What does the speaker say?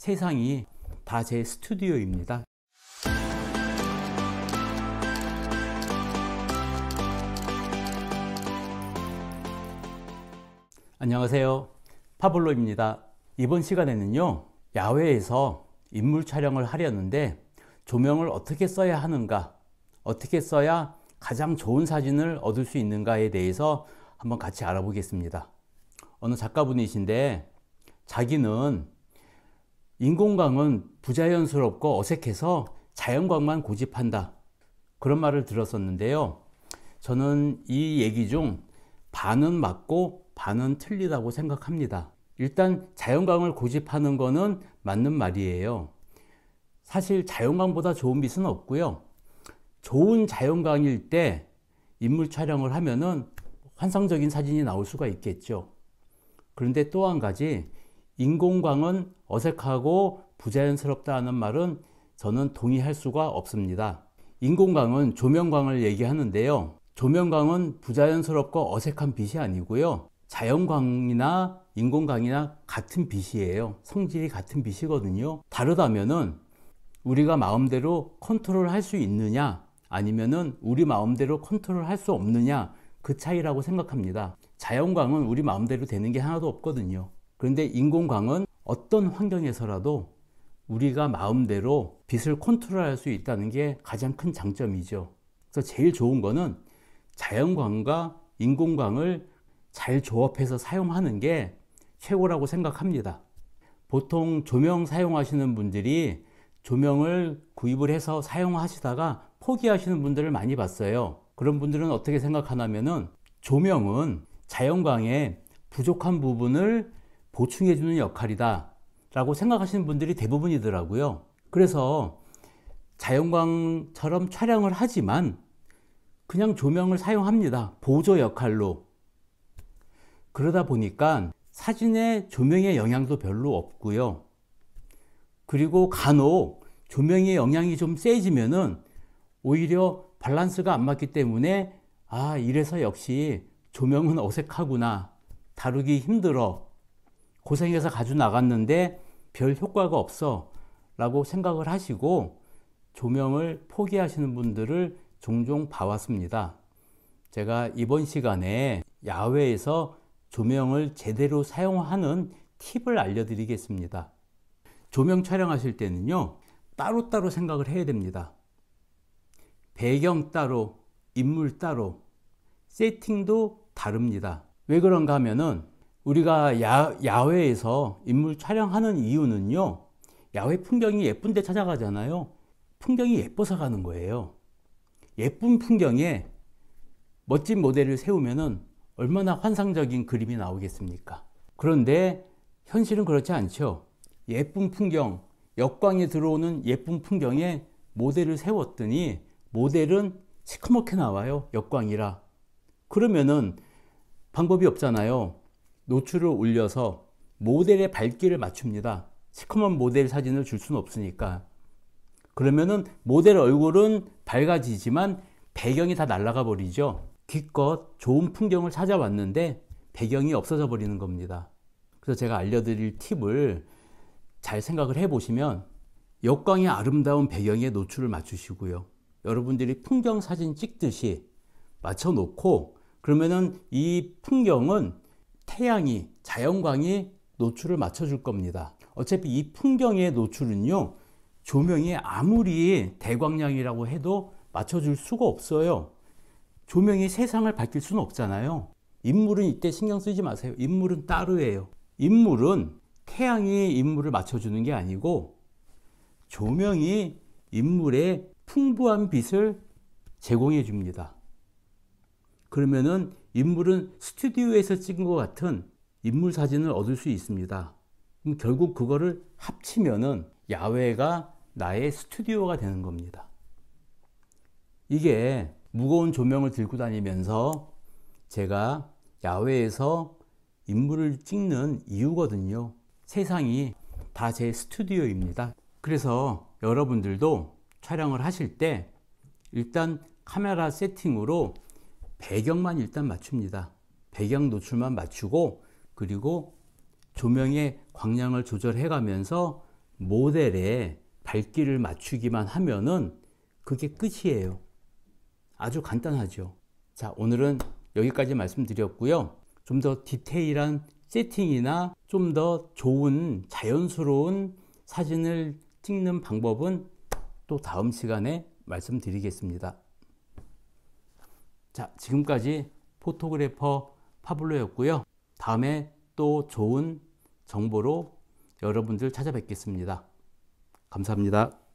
세상이 다 제 스튜디오입니다. 안녕하세요. 파블로입니다. 이번 시간에는요, 야외에서 인물 촬영을 하려는데 조명을 어떻게 써야 하는가, 어떻게 써야 가장 좋은 사진을 얻을 수 있는가에 대해서 한번 같이 알아보겠습니다. 어느 작가분이신데 자기는 인공광은 부자연스럽고 어색해서 자연광만 고집한다. 그런 말을 들었었는데요. 저는 이 얘기 중 반은 맞고 반은 틀리다고 생각합니다. 일단 자연광을 고집하는 거는 맞는 말이에요. 사실 자연광보다 좋은 빛은 없고요. 좋은 자연광일 때 인물 촬영을 하면은 환상적인 사진이 나올 수가 있겠죠. 그런데 또 한 가지 인공광은 어색하고 부자연스럽다는 말은 저는 동의할 수가 없습니다. 인공광은 조명광을 얘기하는데요. 조명광은 부자연스럽고 어색한 빛이 아니고요. 자연광이나 인공광이나 같은 빛이에요. 성질이 같은 빛이거든요. 다르다면은 우리가 마음대로 컨트롤 할 수 있느냐 아니면은 우리 마음대로 컨트롤 할 수 없느냐 그 차이라고 생각합니다. 자연광은 우리 마음대로 되는 게 하나도 없거든요. 그런데 인공광은 어떤 환경에서라도 우리가 마음대로 빛을 컨트롤할 수 있다는 게 가장 큰 장점이죠. 그래서 제일 좋은 거는 자연광과 인공광을 잘 조합해서 사용하는 게 최고라고 생각합니다. 보통 조명 사용하시는 분들이 조명을 구입을 해서 사용하시다가 포기하시는 분들을 많이 봤어요. 그런 분들은 어떻게 생각하냐면은 조명은 자연광의 부족한 부분을 보충해주는 역할이다 라고 생각하시는 분들이 대부분이더라고요. 그래서 자연광처럼 촬영을 하지만 그냥 조명을 사용합니다. 보조 역할로. 그러다 보니까 사진의 조명의 영향도 별로 없고요. 그리고 간혹 조명의 영향이 좀 세지면은 오히려 밸런스가 안 맞기 때문에 아, 이래서 역시 조명은 어색하구나. 다루기 힘들어. 고생해서 가지고 나갔는데 별 효과가 없어 라고 생각을 하시고 조명을 포기하시는 분들을 종종 봐왔습니다. 제가 이번 시간에 야외에서 조명을 제대로 사용하는 팁을 알려드리겠습니다. 조명 촬영하실 때는요, 따로따로 생각을 해야 됩니다. 배경 따로, 인물 따로, 세팅도 다릅니다. 왜 그런가 하면은 우리가 야, 야외에서 인물 촬영하는 이유는요. 야외 풍경이 예쁜데 찾아가잖아요. 풍경이 예뻐서 가는 거예요. 예쁜 풍경에 멋진 모델을 세우면 얼마나 환상적인 그림이 나오겠습니까? 그런데 현실은 그렇지 않죠. 예쁜 풍경, 역광이 들어오는 예쁜 풍경에 모델을 세웠더니 모델은 시커멓게 나와요. 역광이라. 그러면은 방법이 없잖아요. 노출을 올려서 모델의 밝기를 맞춥니다. 시커먼 모델 사진을 줄 수는 없으니까. 그러면은 모델 얼굴은 밝아지지만 배경이 다 날아가 버리죠. 기껏 좋은 풍경을 찾아왔는데 배경이 없어져 버리는 겁니다. 그래서 제가 알려드릴 팁을 잘 생각을 해보시면 역광의 아름다운 배경에 노출을 맞추시고요. 여러분들이 풍경 사진 찍듯이 맞춰놓고 그러면은 이 풍경은 태양이, 자연광이 노출을 맞춰줄 겁니다. 어차피 이 풍경의 노출은요, 조명이 아무리 대광량이라고 해도 맞춰줄 수가 없어요. 조명이 세상을 밝힐 수는 없잖아요. 인물은 이때 신경 쓰지 마세요. 인물은 따로예요. 인물은 태양이 인물을 맞춰주는 게 아니고 조명이 인물의 풍부한 빛을 제공해 줍니다. 그러면은 인물은 스튜디오에서 찍은 것 같은 인물 사진을 얻을 수 있습니다. 그럼 결국 그거를 합치면은 야외가 나의 스튜디오가 되는 겁니다. 이게 무거운 조명을 들고 다니면서 제가 야외에서 인물을 찍는 이유거든요. 세상이 다 제 스튜디오입니다. 그래서 여러분들도 촬영을 하실 때 일단 카메라 세팅으로 배경만 일단 맞춥니다. 배경 노출만 맞추고 그리고 조명의 광량을 조절해 가면서 모델의 밝기를 맞추기만 하면은 그게 끝이에요. 아주 간단하죠. 자, 오늘은 여기까지 말씀드렸고요. 좀 더 디테일한 세팅이나 좀 더 좋은 자연스러운 사진을 찍는 방법은 또 다음 시간에 말씀드리겠습니다. 자, 지금까지 포토그래퍼 파블로였고요. 다음에 또 좋은 정보로 여러분들 찾아뵙겠습니다. 감사합니다.